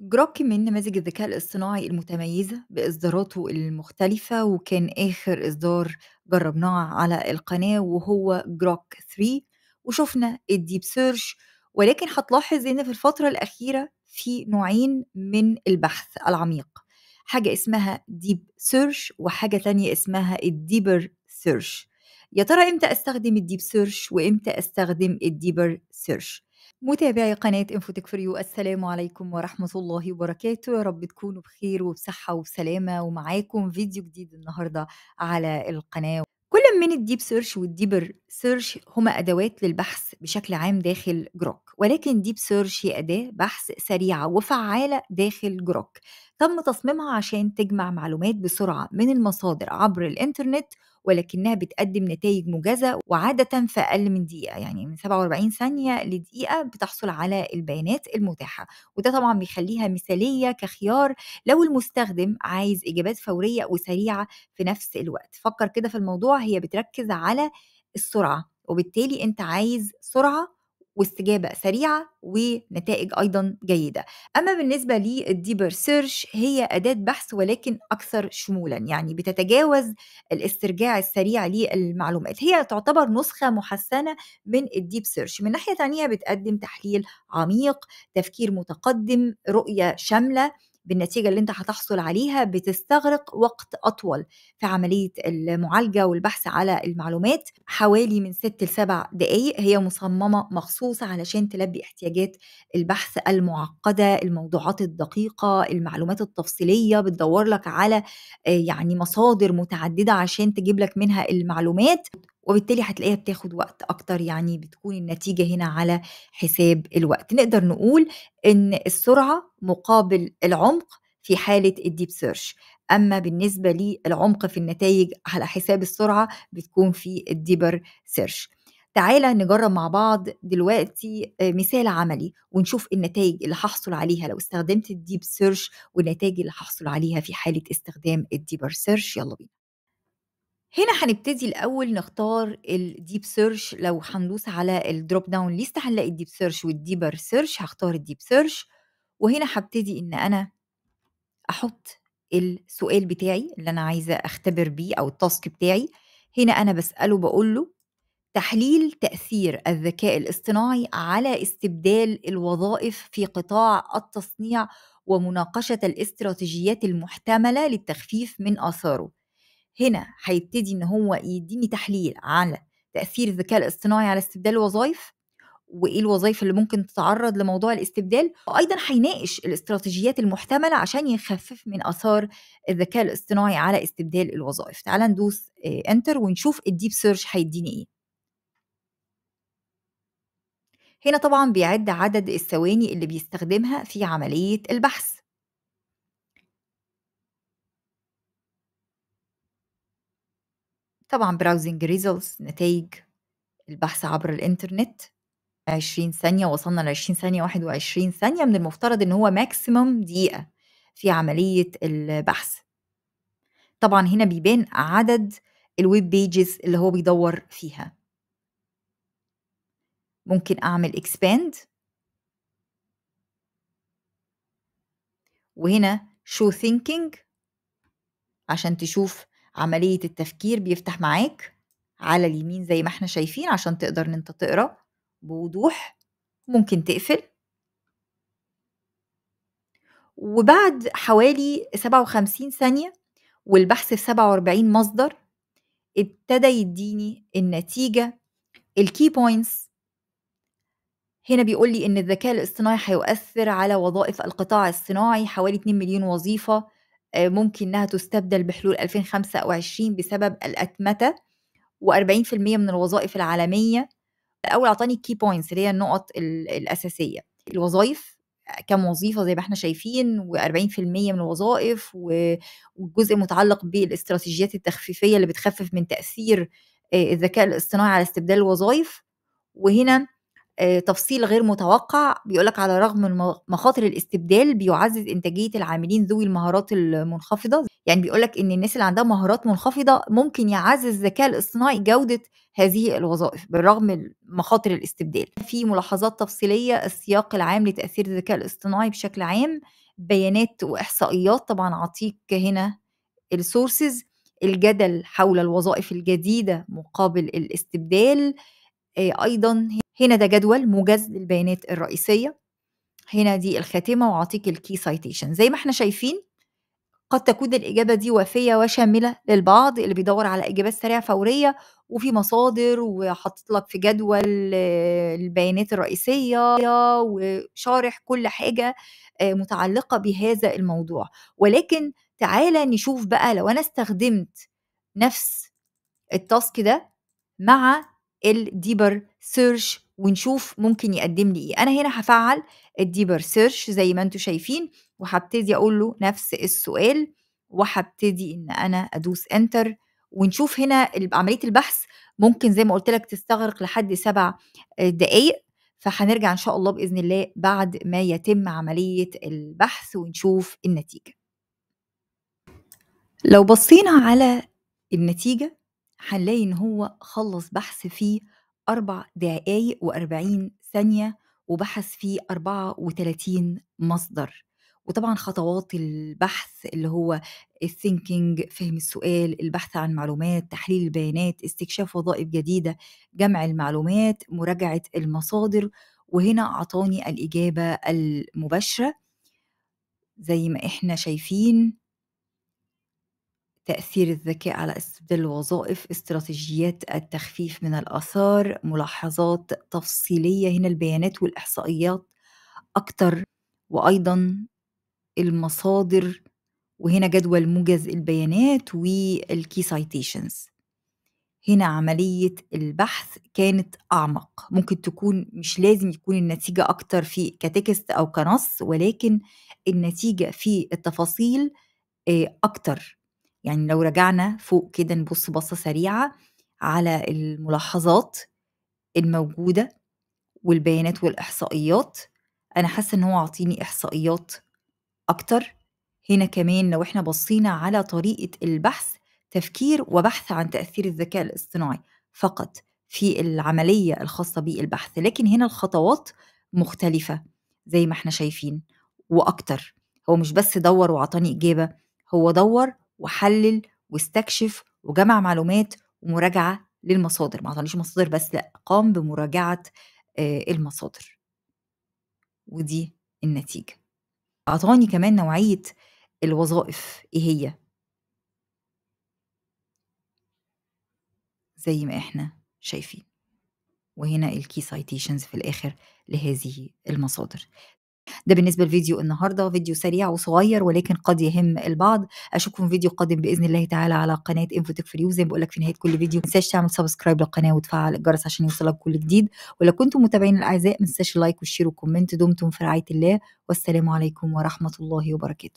جروكي من نماذج الذكاء الاصطناعي المتميزة بإصداراته المختلفة وكان آخر إصدار جربناه على القناة وهو جروك 3 وشفنا الديب سيرش ولكن هتلاحظ إن في الفترة الأخيرة في نوعين من البحث العميق حاجة اسمها ديب سيرش وحاجة تانية اسمها الديبر سيرش يا ترى امتى استخدم الديب سيرش وامتى استخدم الديبر سيرش متابعي قناة انفوتك فريو السلام عليكم ورحمة الله وبركاته يا رب تكونوا بخير وبصحة وسلامة ومعاكم فيديو جديد النهاردة على القناة كل من الديب سيرش والديبر سيرش هما أدوات للبحث بشكل عام داخل جروك ولكن ديب سيرش هي أداة بحث سريعة وفعالة داخل جروك تم تصميمها عشان تجمع معلومات بسرعة من المصادر عبر الإنترنت ولكنها بتقدم نتائج موجزة وعادة في أقل من دقيقة يعني من 47 ثانية لدقيقة بتحصل على البيانات المتاحة وده طبعا بيخليها مثالية كخيار لو المستخدم عايز إجابات فورية وسريعة في نفس الوقت فكر كده في الموضوع هي بتركز على السرعه وبالتالي انت عايز سرعه واستجابة سريعة ونتائج أيضا جيدة أما بالنسبة للديبر سيرش هي أداة بحث ولكن أكثر شمولا يعني بتتجاوز الاسترجاع السريع للمعلومات هي تعتبر نسخة محسنة من الديب سيرش من ناحية تانية بتقدم تحليل عميق تفكير متقدم رؤية شاملة بالنتيجه اللي انت هتحصل عليها بتستغرق وقت اطول في عمليه المعالجه والبحث على المعلومات حوالي من 6 ل 7 دقائق هي مصممه مخصوصه علشان تلبي احتياجات البحث المعقده الموضوعات الدقيقه المعلومات التفصيليه بتدور لك على آه، يعني مصادر متعدده عشان تجيب لك منها المعلومات وبالتالي هتلاقيها بتاخد وقت أكتر يعني بتكون النتيجة هنا على حساب الوقت نقدر نقول إن السرعة مقابل العمق في حالة الديب سيرش أما بالنسبة للعمق في النتائج على حساب السرعة بتكون في الديبر سيرش تعالى نجرب مع بعض دلوقتي آه، مثال عملي ونشوف النتائج اللي هحصل عليها لو استخدمت الديب سيرش والنتائج اللي هحصل عليها في حالة استخدام الديبر سيرش يلا بينا هنا هنبتدي الأول نختار الديب سيرش لو هندوس على الدروب داون ليست هنلاقي الديب سيرش والديبر سيرش هختار الديب سيرش وهنا هبتدي إن أنا أحط السؤال بتاعي اللي أنا عايزة أختبر بيه أو التاسك بتاعي هنا أنا بسأله بقول له تحليل تأثير الذكاء الاصطناعي على استبدال الوظائف في قطاع التصنيع ومناقشة الاستراتيجيات المحتملة للتخفيف من آثاره هنا هيبتدي ان هو يديني تحليل على تاثير الذكاء الاصطناعي على استبدال الوظائف وايه الوظائف اللي ممكن تتعرض لموضوع الاستبدال وايضا هيناقش الاستراتيجيات المحتمله عشان يخفف من اثار الذكاء الاصطناعي على استبدال الوظائف تعال ندوس انتر آه، ونشوف الديب سيرش هيديني ايه هنا طبعا بيعد عدد الثواني اللي بيستخدمها في عمليه البحث طبعا براوزنج ريزلتس نتائج البحث عبر الانترنت 20 ثانية وصلنا ل 20 ثانية 21 ثانية من المفترض ان هو ماكسيمم دقيقة في عملية البحث طبعا هنا بيبان عدد الويب بيجز اللي هو بيدور فيها ممكن اعمل اكسباند وهنا شو ثينكينج عشان تشوف عملية التفكير بيفتح معاك على اليمين زي ما احنا شايفين عشان تقدر ان انت تقرا بوضوح ممكن تقفل وبعد حوالي 57 ثانية والبحث في 47 مصدر ابتدى يديني النتيجة الكي بوينتس هنا بيقول لي ان الذكاء الاصطناعي هيؤثر على وظائف القطاع الصناعي حوالي 2 مليون وظيفة آه، ممكن انها تستبدل بحلول 2025 بسبب الاتمته و40% من الوظائف العالميه الاول اعطاني الكي بوينتس اللي هي النقط الاساسيه الوظائف كم وظيفة زي ما احنا شايفين و40% من الوظائف وجزء متعلق بالاستراتيجيات التخفيفية اللي بتخفف من تأثير آه، الذكاء الاصطناعي على استبدال الوظائف وهنا آه، تفصيل غير متوقع بيقولك على رغم مخاطر الاستبدال بيعزز انتاجيه العاملين ذوي المهارات المنخفضه يعني بيقولك ان الناس اللي عندها مهارات منخفضه ممكن يعزز الذكاء الاصطناعي جوده هذه الوظائف بالرغم مخاطر الاستبدال في ملاحظات تفصيليه السياق العام لتاثير الذكاء الاصطناعي بشكل عام بيانات واحصائيات طبعا اعطيك هنا السورسز الجدل حول الوظائف الجديده مقابل الاستبدال آه، ايضا هنا ده جدول موجز للبيانات الرئيسية هنا دي الخاتمة وأعطيك الكي سايتيشن زي ما احنا شايفين قد تكون الإجابة دي وافية وشاملة للبعض اللي بيدور على إجابات سريعة فورية وفي مصادر وحاطط لك في جدول آه، البيانات الرئيسية وشارح كل حاجة آه، متعلقة بهذا الموضوع ولكن تعالى نشوف بقى لو أنا استخدمت نفس التاسك ده مع الديبر سيرش ونشوف ممكن يقدم لي ايه انا هنا هفعل الديبر سيرش زي ما انتم شايفين وهبتدي اقول له نفس السؤال وهبتدي ان انا ادوس انتر ونشوف هنا عمليه البحث ممكن زي ما قلت لك تستغرق لحد سبع آه، دقائق فهنرجع ان شاء الله باذن الله بعد ما يتم عمليه البحث ونشوف النتيجه لو بصينا على النتيجه هنلاقي ان هو خلص بحث فيه أربع دقائق وأربعين ثانية وبحث أربعة 34 مصدر وطبعا خطوات البحث اللي هو الثينكينج فهم السؤال البحث عن معلومات تحليل البيانات استكشاف وظائف جديدة جمع المعلومات مراجعة المصادر وهنا أعطاني الإجابة المباشرة زي ما إحنا شايفين تأثير الذكاء على استبدال الوظائف استراتيجيات التخفيف من الآثار ملاحظات تفصيلية هنا البيانات والإحصائيات أكتر وأيضا المصادر وهنا جدول موجز البيانات والكي سايتيشنز هنا عملية البحث كانت أعمق ممكن تكون مش لازم يكون النتيجة أكتر في كتكست أو كنص ولكن النتيجة في التفاصيل آه، أكتر يعني لو رجعنا فوق كده نبص بصة سريعة على الملاحظات الموجودة والبيانات والإحصائيات أنا حاسة إن هو عاطيني إحصائيات أكتر هنا كمان لو إحنا بصينا على طريقة البحث تفكير وبحث عن تأثير الذكاء الاصطناعي فقط في العملية الخاصة بالبحث لكن هنا الخطوات مختلفة زي ما احنا شايفين وأكتر هو مش بس دور وعطاني إجابة هو دور وحلل واستكشف وجمع معلومات ومراجعه للمصادر ما اعطانيش مصادر بس لا قام بمراجعه آه، المصادر ودي النتيجه اعطاني كمان نوعيه الوظائف ايه هي زي ما احنا شايفين وهنا الكي سايتيشنز في الاخر لهذه المصادر ده بالنسبه لفيديو النهارده فيديو سريع وصغير ولكن قد يهم البعض اشوفكم في فيديو قادم باذن الله تعالى على قناه انفوتك فريو زي ما بقول لك في نهايه كل فيديو ما تنساش تعمل سبسكرايب للقناه وتفعل الجرس عشان يوصلك كل جديد ولو كنتم متابعين الاعزاء ما تنساش اللايك والشير والكومنت دمتم في رعايه الله والسلام عليكم ورحمه الله وبركاته